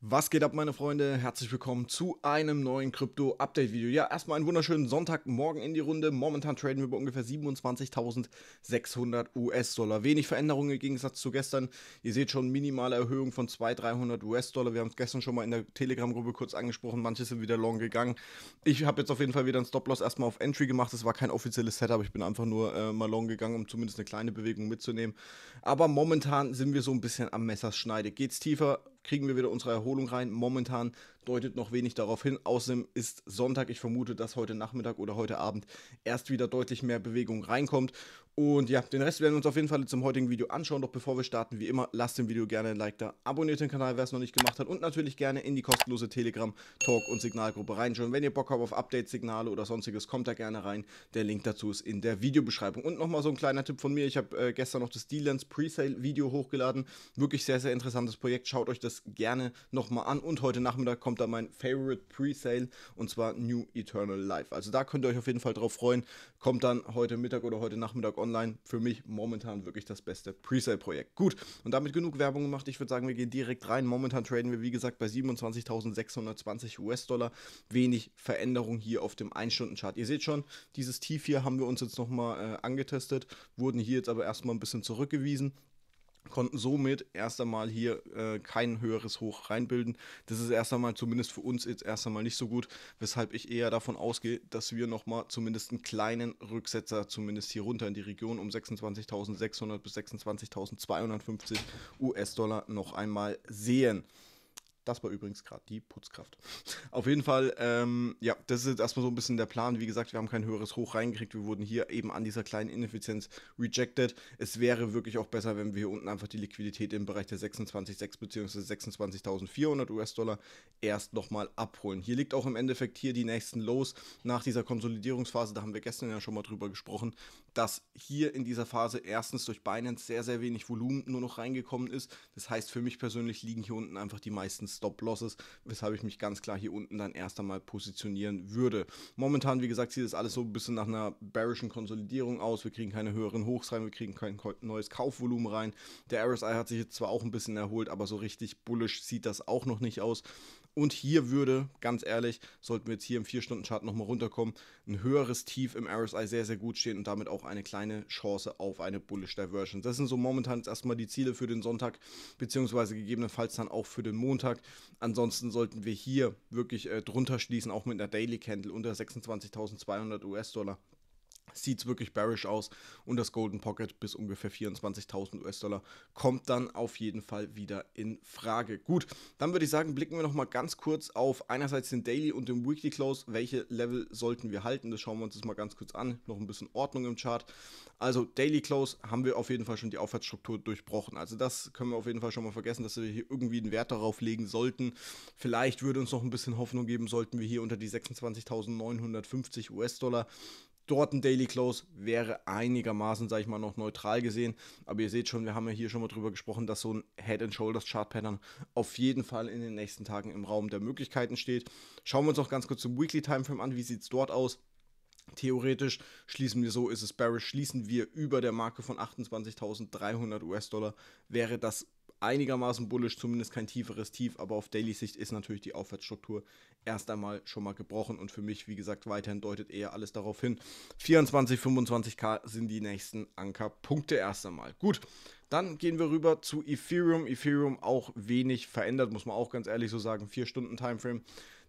Was geht ab, meine Freunde? Herzlich willkommen zu einem neuen Krypto-Update-Video. Ja, erstmal einen wunderschönen Sonntagmorgen in die Runde. Momentan traden wir bei ungefähr 27.600 US-Dollar. Wenig Veränderungen im Gegensatz zu gestern. Ihr seht schon minimale Erhöhung von 200, 300 US-Dollar. Wir haben es gestern schon mal in der Telegram-Gruppe kurz angesprochen. Manche sind wieder long gegangen. Ich habe jetzt auf jeden Fall wieder einen Stop-Loss erstmal auf Entry gemacht. Es war kein offizielles Setup. Ich bin einfach nur äh, mal long gegangen, um zumindest eine kleine Bewegung mitzunehmen. Aber momentan sind wir so ein bisschen am Messerschneide. Geht es tiefer? kriegen wir wieder unsere Erholung rein. Momentan deutet noch wenig darauf hin. Außerdem ist Sonntag, ich vermute, dass heute Nachmittag oder heute Abend erst wieder deutlich mehr Bewegung reinkommt. Und ja, den Rest werden wir uns auf jeden Fall zum heutigen Video anschauen. Doch bevor wir starten, wie immer, lasst dem Video gerne ein Like da, abonniert den Kanal, wer es noch nicht gemacht hat und natürlich gerne in die kostenlose Telegram, Talk und Signalgruppe reinschauen. Wenn ihr Bock habt auf update Signale oder sonstiges, kommt da gerne rein. Der Link dazu ist in der Videobeschreibung. Und nochmal so ein kleiner Tipp von mir. Ich habe äh, gestern noch das D-Lens Presale-Video hochgeladen. Wirklich sehr, sehr interessantes Projekt. Schaut euch das gerne nochmal an. Und heute Nachmittag kommt kommt da mein Favorite Presale und zwar New Eternal Life. Also da könnt ihr euch auf jeden Fall drauf freuen. Kommt dann heute Mittag oder heute Nachmittag online. Für mich momentan wirklich das beste Presale-Projekt. Gut, und damit genug Werbung gemacht. Ich würde sagen, wir gehen direkt rein. Momentan traden wir, wie gesagt, bei 27.620 US-Dollar. Wenig Veränderung hier auf dem 1-Stunden-Chart. Ihr seht schon, dieses Tief hier haben wir uns jetzt nochmal äh, angetestet, wurden hier jetzt aber erstmal ein bisschen zurückgewiesen konnten somit erst einmal hier äh, kein höheres Hoch reinbilden. Das ist erst einmal zumindest für uns jetzt erst einmal nicht so gut, weshalb ich eher davon ausgehe, dass wir nochmal zumindest einen kleinen Rücksetzer zumindest hier runter in die Region um 26.600 bis 26.250 US-Dollar noch einmal sehen. Das war übrigens gerade die Putzkraft. Auf jeden Fall, ähm, ja, das ist erstmal so ein bisschen der Plan. Wie gesagt, wir haben kein höheres Hoch reingekriegt. Wir wurden hier eben an dieser kleinen Ineffizienz rejected. Es wäre wirklich auch besser, wenn wir hier unten einfach die Liquidität im Bereich der 26,6 bzw. 26.400 US-Dollar erst nochmal abholen. Hier liegt auch im Endeffekt hier die nächsten Lows nach dieser Konsolidierungsphase. Da haben wir gestern ja schon mal drüber gesprochen, dass hier in dieser Phase erstens durch Binance sehr, sehr wenig Volumen nur noch reingekommen ist. Das heißt, für mich persönlich liegen hier unten einfach die meisten Stop-Losses, weshalb ich mich ganz klar hier unten dann erst einmal positionieren würde. Momentan, wie gesagt, sieht es alles so ein bisschen nach einer bearischen Konsolidierung aus. Wir kriegen keine höheren Hochs rein, wir kriegen kein neues Kaufvolumen rein. Der RSI hat sich jetzt zwar auch ein bisschen erholt, aber so richtig bullish sieht das auch noch nicht aus. Und hier würde, ganz ehrlich, sollten wir jetzt hier im 4-Stunden-Chart nochmal runterkommen, ein höheres Tief im RSI sehr, sehr gut stehen und damit auch eine kleine Chance auf eine Bullish Diversion. Das sind so momentan jetzt erstmal die Ziele für den Sonntag, beziehungsweise gegebenenfalls dann auch für den Montag gesagt. Ansonsten sollten wir hier wirklich äh, drunter schließen, auch mit einer Daily Candle unter 26.200 US-Dollar sieht es wirklich bearish aus und das Golden Pocket bis ungefähr 24.000 US-Dollar kommt dann auf jeden Fall wieder in Frage. Gut, dann würde ich sagen, blicken wir nochmal ganz kurz auf einerseits den Daily und den Weekly Close. Welche Level sollten wir halten? Das schauen wir uns jetzt mal ganz kurz an. Noch ein bisschen Ordnung im Chart. Also Daily Close haben wir auf jeden Fall schon die Aufwärtsstruktur durchbrochen. Also das können wir auf jeden Fall schon mal vergessen, dass wir hier irgendwie einen Wert darauf legen sollten. Vielleicht würde uns noch ein bisschen Hoffnung geben, sollten wir hier unter die 26.950 US-Dollar dort ein Daily Close wäre einigermaßen, sage ich mal, noch neutral gesehen. Aber ihr seht schon, wir haben ja hier schon mal drüber gesprochen, dass so ein Head and Shoulders Chart Pattern auf jeden Fall in den nächsten Tagen im Raum der Möglichkeiten steht. Schauen wir uns noch ganz kurz zum Weekly Timeframe an. Wie sieht es dort aus? Theoretisch schließen wir, so ist es bearish, schließen wir über der Marke von 28.300 US-Dollar, wäre das einigermaßen bullisch, zumindest kein tieferes Tief, aber auf Daily-Sicht ist natürlich die Aufwärtsstruktur erst einmal schon mal gebrochen und für mich, wie gesagt, weiterhin deutet eher alles darauf hin. 24, 25k sind die nächsten Ankerpunkte erst einmal. Gut, dann gehen wir rüber zu Ethereum. Ethereum auch wenig verändert, muss man auch ganz ehrlich so sagen. 4 Stunden Timeframe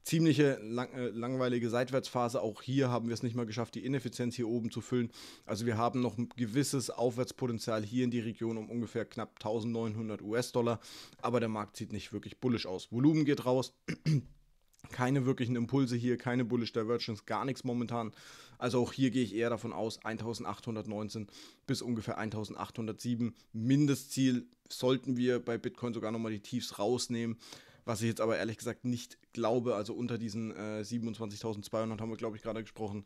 ziemliche lang, äh, langweilige Seitwärtsphase. Auch hier haben wir es nicht mal geschafft, die Ineffizienz hier oben zu füllen. Also wir haben noch ein gewisses Aufwärtspotenzial hier in die Region um ungefähr knapp 1900 US-Dollar. Aber der Markt sieht nicht wirklich bullisch aus. Volumen geht raus. keine wirklichen Impulse hier, keine Bullish Divergence, gar nichts momentan. Also auch hier gehe ich eher davon aus, 1819 bis ungefähr 1807 Mindestziel sollten wir bei Bitcoin sogar nochmal die Tiefs rausnehmen. Was ich jetzt aber ehrlich gesagt nicht glaube, also unter diesen äh, 27.200 haben wir, glaube ich, gerade gesprochen,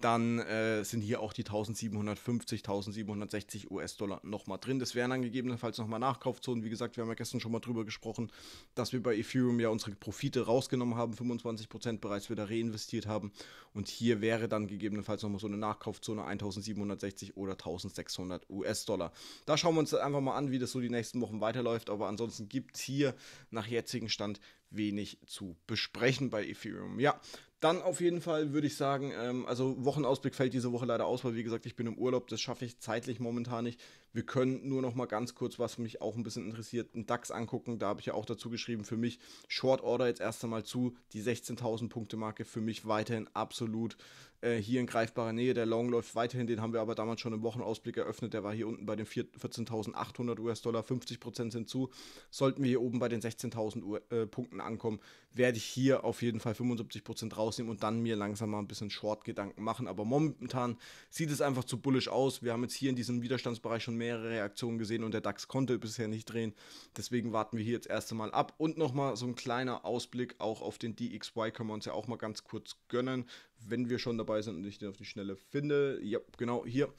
dann äh, sind hier auch die 1750, 1760 US-Dollar nochmal drin. Das wären dann gegebenenfalls nochmal Nachkaufzonen. Wie gesagt, wir haben ja gestern schon mal drüber gesprochen, dass wir bei Ethereum ja unsere Profite rausgenommen haben, 25% bereits wieder reinvestiert haben. Und hier wäre dann gegebenenfalls nochmal so eine Nachkaufzone 1760 oder 1600 US-Dollar. Da schauen wir uns einfach mal an, wie das so die nächsten Wochen weiterläuft. Aber ansonsten gibt es hier nach jetzigem Stand wenig zu besprechen bei Ethereum. Ja, dann auf jeden Fall würde ich sagen, ähm, also Wochenausblick fällt diese Woche leider aus, weil wie gesagt, ich bin im Urlaub, das schaffe ich zeitlich momentan nicht. Wir können nur noch mal ganz kurz, was mich auch ein bisschen interessiert, einen DAX angucken. Da habe ich ja auch dazu geschrieben, für mich Short Order jetzt erst einmal zu. Die 16.000 Punkte Marke für mich weiterhin absolut äh, hier in greifbarer Nähe. Der Long läuft weiterhin, den haben wir aber damals schon im Wochenausblick eröffnet. Der war hier unten bei den 14.800 US-Dollar, 50% sind zu. Sollten wir hier oben bei den 16.000 äh, Punkten ankommen, werde ich hier auf jeden Fall 75% raus rausnehmen und dann mir langsam mal ein bisschen Short-Gedanken machen. Aber momentan sieht es einfach zu bullisch aus. Wir haben jetzt hier in diesem Widerstandsbereich schon mehrere Reaktionen gesehen und der DAX konnte bisher nicht drehen. Deswegen warten wir hier jetzt erst einmal ab. Und nochmal so ein kleiner Ausblick auch auf den DXY können wir uns ja auch mal ganz kurz gönnen, wenn wir schon dabei sind und ich den auf die Schnelle finde. Ja, genau hier.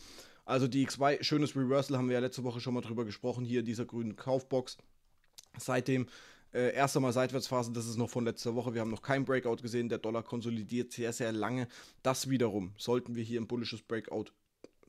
Also DXY, schönes Reversal, haben wir ja letzte Woche schon mal drüber gesprochen, hier in dieser grünen Kaufbox. Seitdem äh, erst einmal Seitwärtsphase, das ist noch von letzter Woche. Wir haben noch kein Breakout gesehen. Der Dollar konsolidiert sehr, sehr lange. Das wiederum sollten wir hier ein bullisches Breakout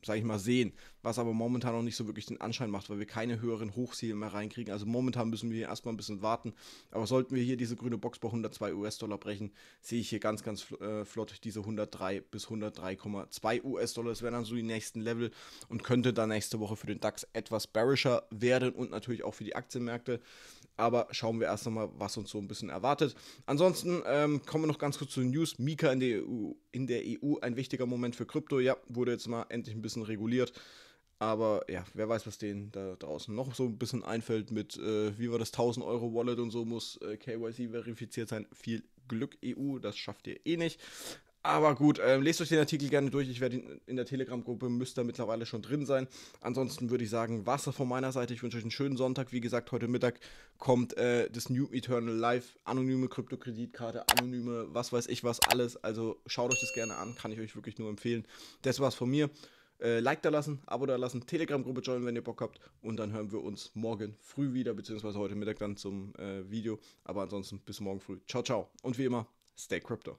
sage ich mal, sehen, was aber momentan noch nicht so wirklich den Anschein macht, weil wir keine höheren Hochziele mehr reinkriegen. Also momentan müssen wir hier erstmal ein bisschen warten, aber sollten wir hier diese grüne Box bei 102 US-Dollar brechen, sehe ich hier ganz, ganz äh, flott diese 103 bis 103,2 US-Dollar. Das wären dann so die nächsten Level und könnte dann nächste Woche für den DAX etwas bearischer werden und natürlich auch für die Aktienmärkte aber schauen wir erst nochmal, was uns so ein bisschen erwartet. Ansonsten ähm, kommen wir noch ganz kurz zu den News. Mika in der EU, in der EU ein wichtiger Moment für Krypto. Ja, wurde jetzt mal endlich ein bisschen reguliert. Aber ja, wer weiß, was denen da draußen noch so ein bisschen einfällt mit, äh, wie war das 1000 Euro Wallet und so muss äh, KYC verifiziert sein. Viel Glück EU, das schafft ihr eh nicht. Aber gut, ähm, lest euch den Artikel gerne durch. Ich werde ihn in der Telegram-Gruppe, müsste mittlerweile schon drin sein. Ansonsten würde ich sagen, Wasser von meiner Seite. Ich wünsche euch einen schönen Sonntag. Wie gesagt, heute Mittag kommt äh, das New Eternal Live. Anonyme Kryptokreditkarte, anonyme, was weiß ich was, alles. Also schaut euch das gerne an, kann ich euch wirklich nur empfehlen. Das war's von mir. Äh, like da lassen, Abo da lassen, Telegram-Gruppe joinen, wenn ihr Bock habt. Und dann hören wir uns morgen früh wieder, beziehungsweise heute Mittag dann zum äh, Video. Aber ansonsten bis morgen früh. Ciao, ciao. Und wie immer, stay crypto.